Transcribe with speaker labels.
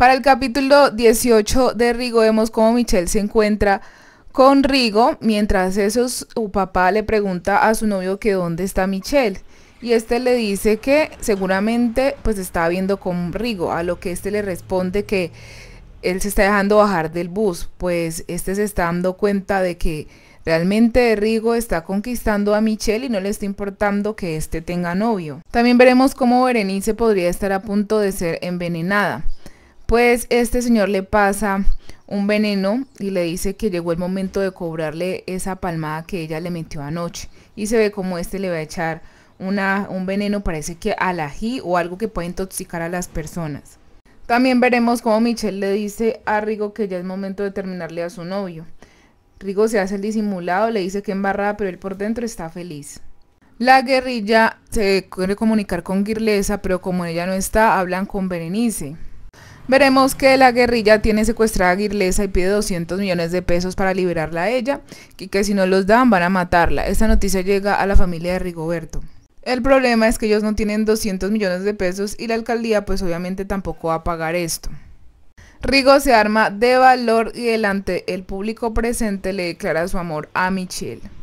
Speaker 1: Para el capítulo 18 de Rigo vemos cómo Michelle se encuentra con Rigo, mientras eso su papá le pregunta a su novio que dónde está Michelle. Y este le dice que seguramente pues está viendo con Rigo, a lo que este le responde que él se está dejando bajar del bus, pues este se está dando cuenta de que Realmente Rigo está conquistando a Michelle y no le está importando que este tenga novio. También veremos cómo Berenice podría estar a punto de ser envenenada pues este señor le pasa un veneno y le dice que llegó el momento de cobrarle esa palmada que ella le metió anoche. Y se ve como este le va a echar un veneno, parece que al ají o algo que puede intoxicar a las personas. También veremos cómo Michelle le dice a Rigo que ya es momento de terminarle a su novio. Rigo se hace el disimulado, le dice que embarrada, pero él por dentro está feliz. La guerrilla se quiere comunicar con Girlesa, pero como ella no está, hablan con Berenice. Veremos que la guerrilla tiene secuestrada a Guirlesa y pide 200 millones de pesos para liberarla a ella y que si no los dan van a matarla. Esta noticia llega a la familia de Rigoberto. El problema es que ellos no tienen 200 millones de pesos y la alcaldía pues obviamente tampoco va a pagar esto. Rigo se arma de valor y delante el público presente le declara su amor a Michelle.